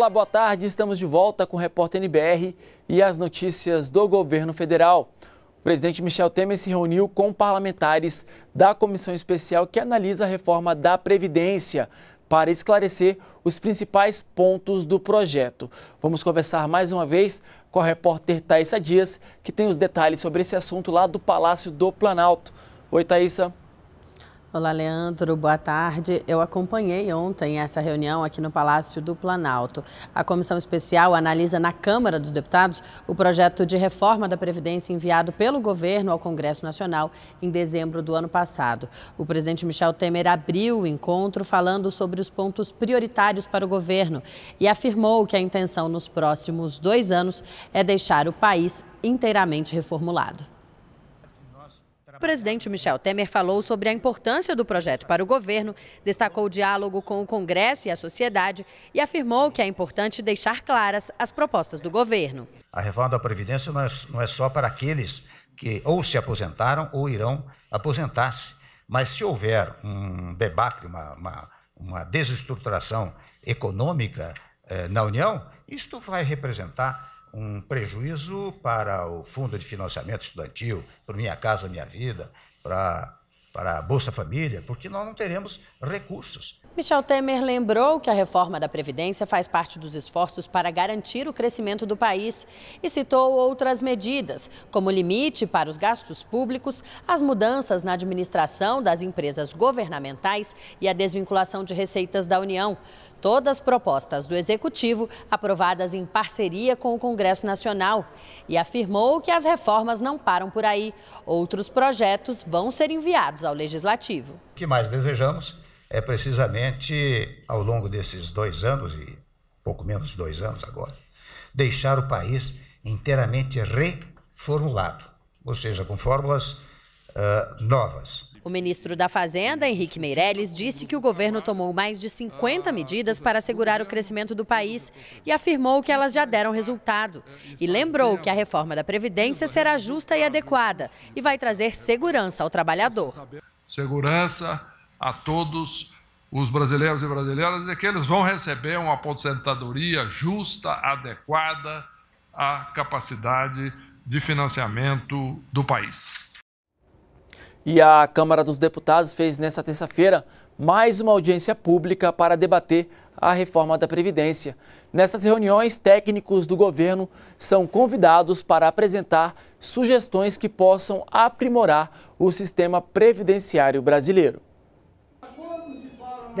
Olá, boa tarde. Estamos de volta com o repórter NBR e as notícias do governo federal. O presidente Michel Temer se reuniu com parlamentares da comissão especial que analisa a reforma da Previdência para esclarecer os principais pontos do projeto. Vamos conversar mais uma vez com a repórter Thaisa Dias, que tem os detalhes sobre esse assunto lá do Palácio do Planalto. Oi, Thaisa. Olá, Leandro. Boa tarde. Eu acompanhei ontem essa reunião aqui no Palácio do Planalto. A comissão especial analisa na Câmara dos Deputados o projeto de reforma da Previdência enviado pelo governo ao Congresso Nacional em dezembro do ano passado. O presidente Michel Temer abriu o encontro falando sobre os pontos prioritários para o governo e afirmou que a intenção nos próximos dois anos é deixar o país inteiramente reformulado. O presidente Michel Temer falou sobre a importância do projeto para o governo, destacou o diálogo com o Congresso e a sociedade e afirmou que é importante deixar claras as propostas do governo. A reforma da Previdência não é, não é só para aqueles que ou se aposentaram ou irão aposentar-se. Mas se houver um debate, uma, uma, uma desestruturação econômica eh, na União, isto vai representar um prejuízo para o Fundo de Financiamento Estudantil, para Minha Casa Minha Vida, para para a Bolsa Família, porque nós não teremos recursos. Michel Temer lembrou que a reforma da Previdência faz parte dos esforços para garantir o crescimento do país e citou outras medidas, como limite para os gastos públicos, as mudanças na administração das empresas governamentais e a desvinculação de receitas da União. Todas propostas do Executivo aprovadas em parceria com o Congresso Nacional. E afirmou que as reformas não param por aí. Outros projetos vão ser enviados ao Legislativo. O que mais desejamos é precisamente, ao longo desses dois anos, e pouco menos dois anos agora, deixar o país inteiramente reformulado ou seja, com fórmulas uh, novas o ministro da Fazenda, Henrique Meirelles, disse que o governo tomou mais de 50 medidas para assegurar o crescimento do país e afirmou que elas já deram resultado. E lembrou que a reforma da Previdência será justa e adequada e vai trazer segurança ao trabalhador. Segurança a todos os brasileiros e brasileiras é que eles vão receber uma aposentadoria justa, adequada à capacidade de financiamento do país. E a Câmara dos Deputados fez nesta terça-feira mais uma audiência pública para debater a reforma da Previdência. Nessas reuniões, técnicos do governo são convidados para apresentar sugestões que possam aprimorar o sistema previdenciário brasileiro.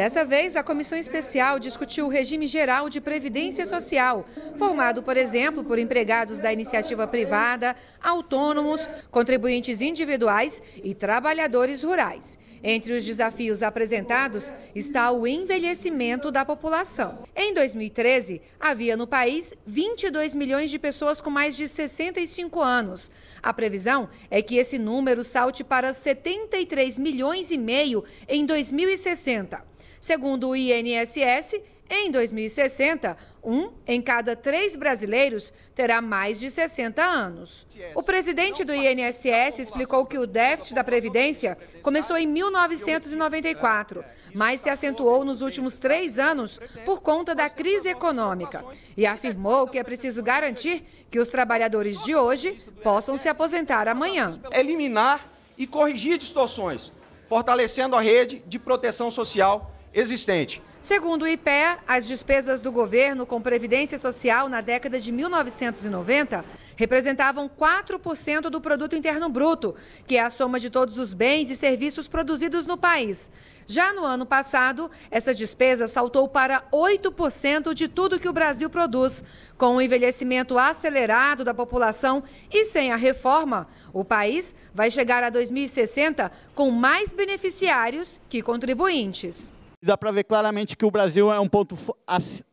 Dessa vez, a comissão especial discutiu o regime geral de previdência social, formado, por exemplo, por empregados da iniciativa privada, autônomos, contribuintes individuais e trabalhadores rurais. Entre os desafios apresentados está o envelhecimento da população. Em 2013, havia no país 22 milhões de pessoas com mais de 65 anos. A previsão é que esse número salte para 73 milhões e meio em 2060. Segundo o INSS, em 2060, um em cada três brasileiros terá mais de 60 anos. O presidente do INSS explicou que o déficit da Previdência começou em 1994, mas se acentuou nos últimos três anos por conta da crise econômica e afirmou que é preciso garantir que os trabalhadores de hoje possam se aposentar amanhã. Eliminar e corrigir distorções, fortalecendo a rede de proteção social existente. Segundo o IPE, as despesas do governo com previdência social na década de 1990 representavam 4% do produto interno bruto, que é a soma de todos os bens e serviços produzidos no país. Já no ano passado, essa despesa saltou para 8% de tudo que o Brasil produz. Com o envelhecimento acelerado da população e sem a reforma, o país vai chegar a 2060 com mais beneficiários que contribuintes dá para ver claramente que o Brasil é um ponto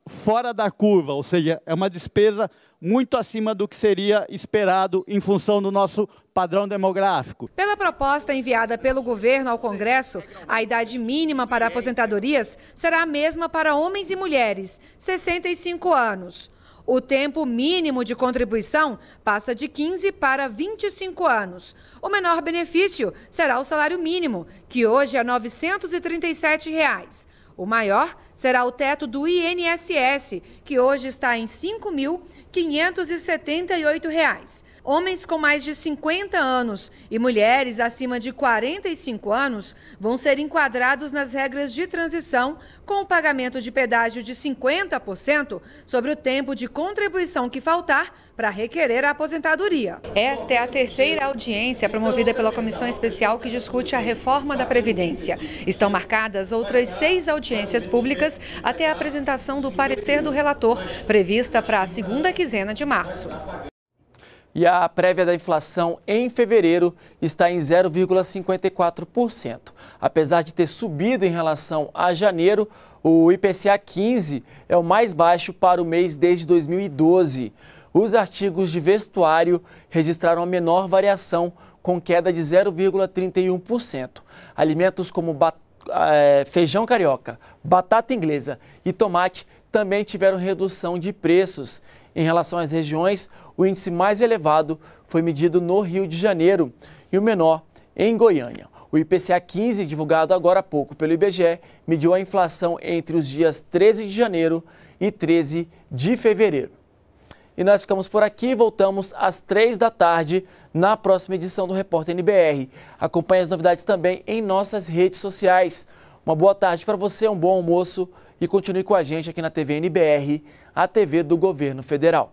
fora da curva, ou seja, é uma despesa muito acima do que seria esperado em função do nosso padrão demográfico. Pela proposta enviada pelo governo ao Congresso, a idade mínima para aposentadorias será a mesma para homens e mulheres, 65 anos o tempo mínimo de contribuição passa de 15 para 25 anos. O menor benefício será o salário mínimo, que hoje é R$ 937. Reais. O maior será o teto do INSS, que hoje está em R$ 5.578. Homens com mais de 50 anos e mulheres acima de 45 anos vão ser enquadrados nas regras de transição com o pagamento de pedágio de 50% sobre o tempo de contribuição que faltar para requerer a aposentadoria. Esta é a terceira audiência promovida pela comissão especial que discute a reforma da Previdência. Estão marcadas outras seis audiências públicas até a apresentação do parecer do relator, prevista para a segunda quinzena de março. E a prévia da inflação em fevereiro está em 0,54%. Apesar de ter subido em relação a janeiro, o IPCA 15 é o mais baixo para o mês desde 2012. Os artigos de vestuário registraram a menor variação, com queda de 0,31%. Alimentos como batata é, feijão carioca, batata inglesa e tomate também tiveram redução de preços. Em relação às regiões, o índice mais elevado foi medido no Rio de Janeiro e o menor em Goiânia. O IPCA 15, divulgado agora há pouco pelo IBGE, mediu a inflação entre os dias 13 de janeiro e 13 de fevereiro. E nós ficamos por aqui, voltamos às três da tarde na próxima edição do Repórter NBR. Acompanhe as novidades também em nossas redes sociais. Uma boa tarde para você, um bom almoço e continue com a gente aqui na TV NBR, a TV do Governo Federal.